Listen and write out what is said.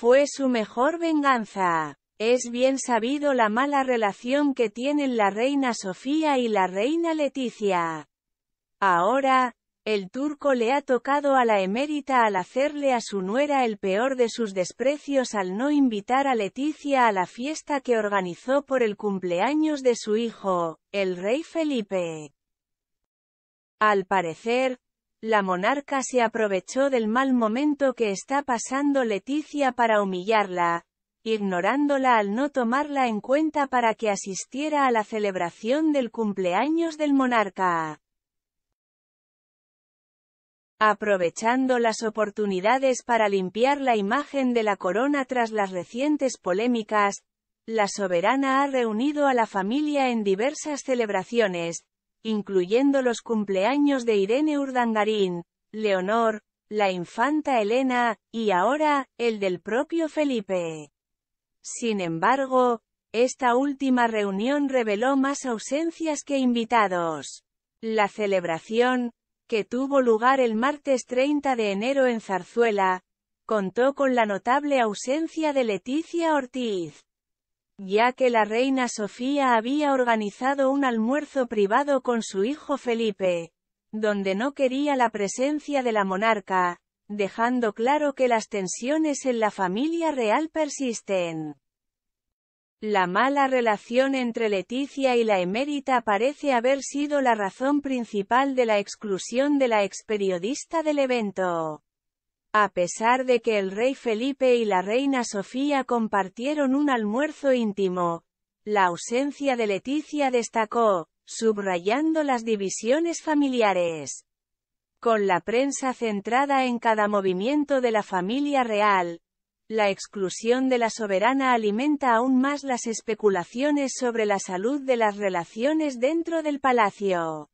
fue su mejor venganza. Es bien sabido la mala relación que tienen la reina Sofía y la reina Leticia. Ahora, el turco le ha tocado a la emérita al hacerle a su nuera el peor de sus desprecios al no invitar a Leticia a la fiesta que organizó por el cumpleaños de su hijo, el rey Felipe. Al parecer, la monarca se aprovechó del mal momento que está pasando Leticia para humillarla, ignorándola al no tomarla en cuenta para que asistiera a la celebración del cumpleaños del monarca. Aprovechando las oportunidades para limpiar la imagen de la corona tras las recientes polémicas, la soberana ha reunido a la familia en diversas celebraciones, incluyendo los cumpleaños de Irene Urdangarín, Leonor, la infanta Elena, y ahora, el del propio Felipe. Sin embargo, esta última reunión reveló más ausencias que invitados. La celebración, que tuvo lugar el martes 30 de enero en Zarzuela, contó con la notable ausencia de Leticia Ortiz ya que la reina Sofía había organizado un almuerzo privado con su hijo Felipe, donde no quería la presencia de la monarca, dejando claro que las tensiones en la familia real persisten. La mala relación entre Leticia y la emérita parece haber sido la razón principal de la exclusión de la ex periodista del evento. A pesar de que el rey Felipe y la reina Sofía compartieron un almuerzo íntimo, la ausencia de Leticia destacó, subrayando las divisiones familiares. Con la prensa centrada en cada movimiento de la familia real, la exclusión de la soberana alimenta aún más las especulaciones sobre la salud de las relaciones dentro del palacio.